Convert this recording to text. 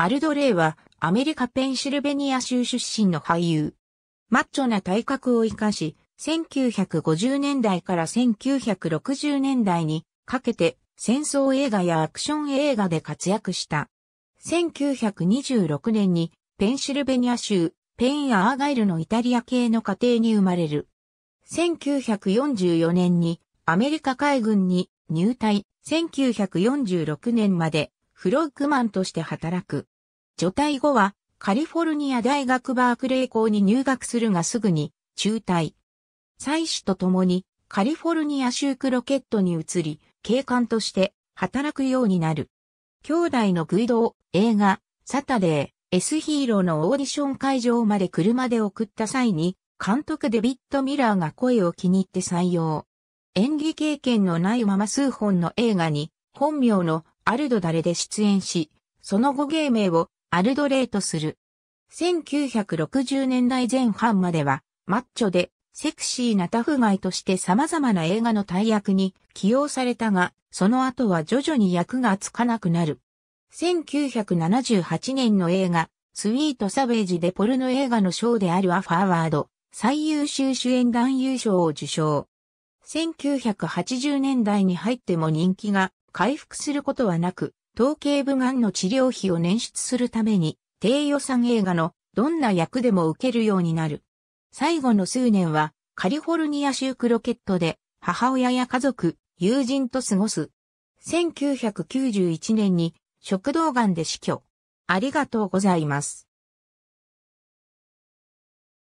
アルドレイはアメリカペンシルベニア州出身の俳優。マッチョな体格を生かし、1950年代から1960年代にかけて戦争映画やアクション映画で活躍した。1926年にペンシルベニア州ペインアーガイルのイタリア系の家庭に生まれる。1944年にアメリカ海軍に入隊。1946年までフロッグマンとして働く。除隊後は、カリフォルニア大学バークレー校に入学するがすぐに、中退。妻子と共に、カリフォルニア州クロケットに移り、警官として働くようになる。兄弟のグイドを映画、サタデー、エスヒーローのオーディション会場まで車で送った際に、監督デビッド・ミラーが声を気に入って採用。演技経験のないまま数本の映画に、本名のアルドダレで出演し、その後芸名をアルドレーとする。1960年代前半までは、マッチョで、セクシーなタフガイとして様々な映画の大役に起用されたが、その後は徐々に役がつかなくなる。1978年の映画、スウィートサベージでポルノ映画の賞であるアファーワード、最優秀主演男優賞を受賞。1980年代に入っても人気が回復することはなく、統計部癌の治療費を捻出するために、低予算映画のどんな役でも受けるようになる。最後の数年は、カリフォルニア州クロケットで、母親や家族、友人と過ごす。1991年に食道癌で死去。ありがとうございます。